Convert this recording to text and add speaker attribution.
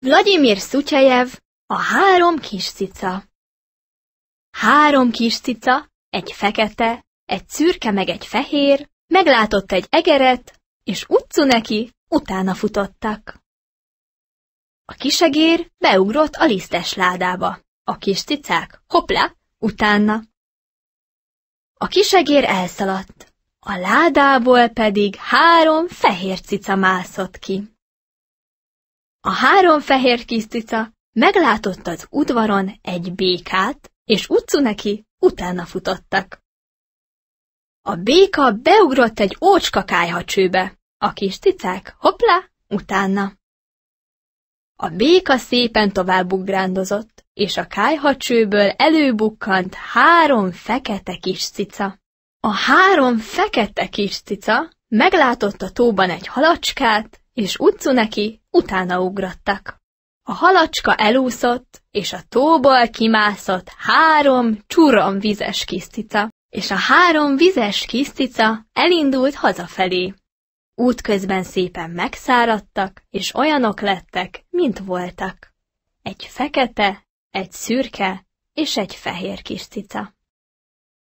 Speaker 1: Vladimir Szutyejev, a három kis cica. Három kis cica, egy fekete, egy szürke meg egy fehér, meglátott egy egeret, és utcu neki utána futottak. A kisegér beugrott a lisztes ládába, a kis cicák hopla, utána. A kisegér elszaladt, a ládából pedig három fehér cica mászott ki. A három fehér kis cica meglátott az udvaron egy békát, és utcu neki utána futottak. A béka beugrott egy ócska kájhacsőbe, a kis cicák hoplá utána. A béka szépen tovább ugrándozott, és a kájhacsőből előbukkant három fekete kis cica. A három fekete kis cica meglátott a tóban egy halacskát, és neki utána ugrattak. A halacska elúszott, és a tóból kimászott három csurom vizes kisztica, és a három vizes kisztica elindult hazafelé. Útközben szépen megszáradtak, és olyanok lettek, mint voltak. Egy fekete, egy szürke és egy fehér kis